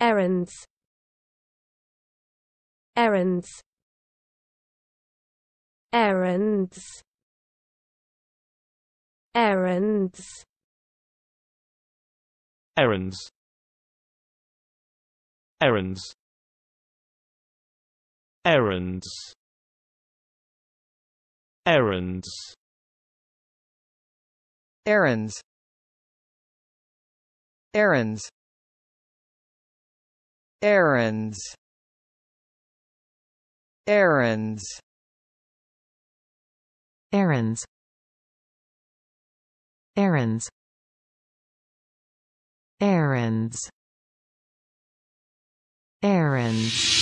errands errands errands errands errands errands errands errands errands errands errands errands errands errands errands errands